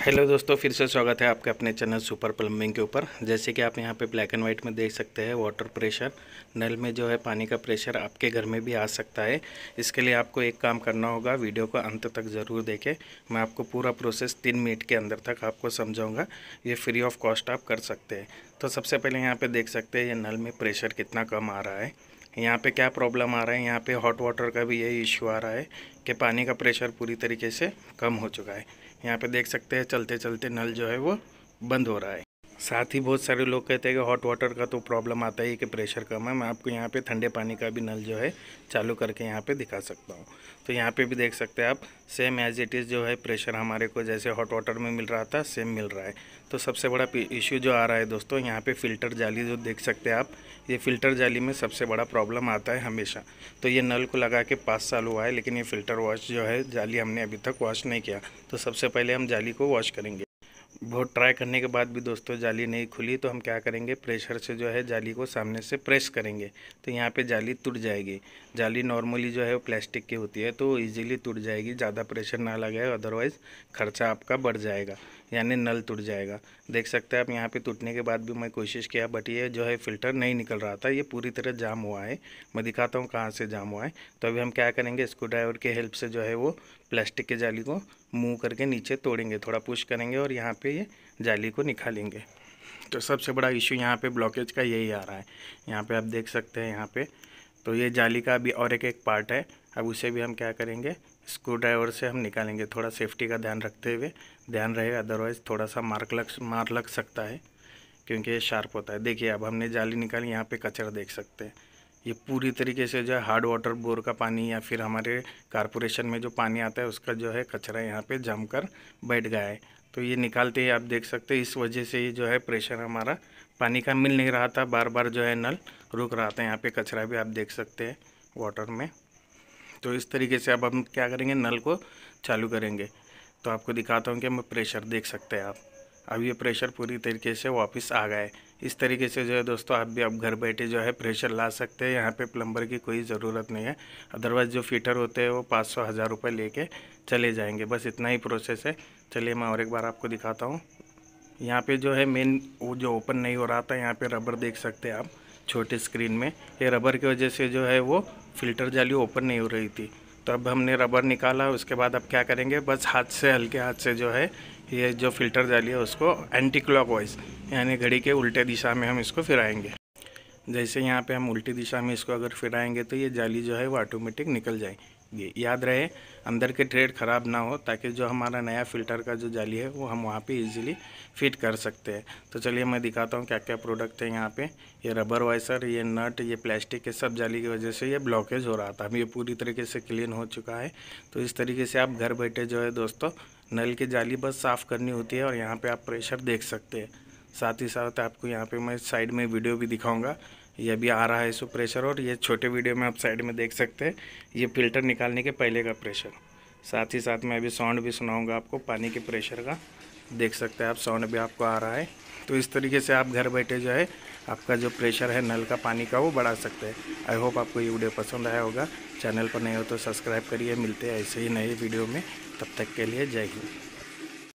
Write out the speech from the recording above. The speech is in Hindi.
हेलो दोस्तों फिर से स्वागत है आपके अपने चैनल सुपर प्लम्बिंग के ऊपर जैसे कि आप यहाँ पे ब्लैक एंड वाइट में देख सकते हैं वाटर प्रेशर नल में जो है पानी का प्रेशर आपके घर में भी आ सकता है इसके लिए आपको एक काम करना होगा वीडियो को अंत तक ज़रूर देखें मैं आपको पूरा प्रोसेस तीन मिनट के अंदर तक आपको समझाऊँगा ये फ्री ऑफ कॉस्ट आप कर सकते हैं तो सबसे पहले यहाँ पर देख सकते हैं ये नल में प्रेशर कितना कम आ रहा है यहाँ पे क्या प्रॉब्लम आ रहा है यहाँ पे हॉट वाटर का भी यही इश्यू आ रहा है कि पानी का प्रेशर पूरी तरीके से कम हो चुका है यहाँ पे देख सकते हैं चलते चलते नल जो है वो बंद हो रहा है साथ ही बहुत सारे लोग कहते हैं कि हॉट वाटर का तो प्रॉब्लम आता ही कि प्रेशर कम है मैं आपको यहाँ पे ठंडे पानी का भी नल जो है चालू करके यहाँ पे दिखा सकता हूँ तो यहाँ पे भी देख सकते हैं आप सेम एज इट इज़ जो है प्रेशर हमारे को जैसे हॉट वाटर में मिल रहा था सेम मिल रहा है तो सबसे बड़ा इशू जो आ रहा है दोस्तों यहाँ पर फ़िल्टर जाली जो देख सकते हैं आप ये फ़िल्टर जाली में सबसे बड़ा प्रॉब्लम आता है हमेशा तो ये नल को लगा के पाँच साल हुआ है लेकिन ये फ़िल्टर वॉश जो है जाली हमने अभी तक वॉश नहीं किया तो सबसे पहले हम जाली को वॉश करेंगे बहुत ट्राई करने के बाद भी दोस्तों जाली नहीं खुली तो हम क्या करेंगे प्रेशर से जो है जाली को सामने से प्रेस करेंगे तो यहाँ पे जाली टूट जाएगी जाली नॉर्मली जो है वो प्लास्टिक की होती है तो इजीली टूट जाएगी ज़्यादा प्रेशर ना लगाए अदरवाइज़ खर्चा आपका बढ़ जाएगा यानी नल टूट जाएगा देख सकते हैं आप यहाँ पे टूटने के बाद भी मैं कोशिश किया बट ये जो है फ़िल्टर नहीं निकल रहा था ये पूरी तरह जाम हुआ है मैं दिखाता हूँ कहाँ से जाम हुआ है तो अभी हम क्या करेंगे स्क्रू ड्राइवर के हेल्प से जो है वो प्लास्टिक की जाली को मुंह करके नीचे तोड़ेंगे थोड़ा पुश करेंगे और यहाँ पे ये जाली को निकालेंगे तो सबसे बड़ा इशू यहाँ पे ब्लॉकेज का यही आ रहा है यहाँ पे आप देख सकते हैं यहाँ पे तो ये जाली का अभी और एक एक पार्ट है अब उसे भी हम क्या करेंगे स्क्रू ड्राइवर से हम निकालेंगे थोड़ा सेफ्टी का ध्यान रखते हुए ध्यान रहे अदरवाइज़ थोड़ा सा मार्क लग मार लग सकता है क्योंकि ये शार्प होता है देखिए अब हमने जाली निकाली यहाँ पर कचरा देख सकते हैं ये पूरी तरीके से जो है हार्ड वाटर बोर का पानी या फिर हमारे कारपोरेशन में जो पानी आता है उसका जो है कचरा यहाँ पे जम कर बैठ गया है तो ये निकालते ही आप देख सकते हैं इस वजह से ये जो है प्रेशर हमारा पानी का मिल नहीं रहा था बार बार जो है नल रुक रहा था यहाँ पे कचरा भी आप देख सकते हैं वाटर में तो इस तरीके से अब हम क्या करेंगे नल को चालू करेंगे तो आपको दिखाता हूँ कि हम प्रेशर देख सकते हैं आप अब ये प्रेशर पूरी तरीके से वापस आ गए इस तरीके से जो है दोस्तों आप भी अब घर बैठे जो है प्रेशर ला सकते हैं यहाँ पे प्लम्बर की कोई ज़रूरत नहीं है अदरवाइज़ जो फिटर होते हैं वो पाँच सौ हज़ार रुपये लेके चले जाएंगे बस इतना ही प्रोसेस है चलिए मैं और एक बार आपको दिखाता हूँ यहाँ पे जो है मेन वो जो ओपन नहीं हो रहा था यहाँ पे रबर देख सकते हैं आप छोटे स्क्रीन में ये रबर की वजह से जो है वो फिल्टर जाली ओपन नहीं हो रही थी तो अब हमने रबर निकाला उसके बाद अब क्या करेंगे बस हाथ से हल्के हाथ से जो है ये जो फ़िल्टर डाली है उसको एंटी क्लॉक वाइज यानी घड़ी के उल्टे दिशा में हम इसको फिराएंगे जैसे यहाँ पे हम उल्टी दिशा में इसको अगर फिराएंगे तो ये जाली जो है वो ऑटोमेटिक निकल जाएगी याद रहे अंदर के ट्रेड ख़राब ना हो ताकि जो हमारा नया फ़िल्टर का जो जाली है वो हम वहाँ पे इजीली फिट कर सकते हैं तो चलिए मैं दिखाता हूँ क्या क्या प्रोडक्ट है यहाँ पे ये रबर वाइसर ये नट ये प्लास्टिक के सब जाली की वजह से ये ब्लॉकेज हो रहा था अभी ये पूरी तरीके से क्लीन हो चुका है तो इस तरीके से आप घर बैठे जो है दोस्तों नल की जाली बस साफ़ करनी होती है और यहाँ पे आप प्रेशर देख सकते हैं साथ ही साथ आपको यहाँ पे मैं साइड में वीडियो भी दिखाऊंगा ये भी आ रहा है इसको प्रेशर और ये छोटे वीडियो में आप साइड में देख सकते हैं ये फ़िल्टर निकालने के पहले का प्रेशर साथ ही साथ मैं अभी साउंड भी सुनाऊँगा आपको पानी के प्रेशर का देख सकते हैं आप साउंड भी आपको आ रहा है तो इस तरीके से आप घर बैठे जो है आपका जो प्रेशर है नल का पानी का वो बढ़ा सकते हैं आई होप आपको ये वीडियो पसंद आया होगा चैनल पर नहीं हो तो सब्सक्राइब करिए मिलते हैं ऐसे ही नए वीडियो में तब तक के लिए जय हिंद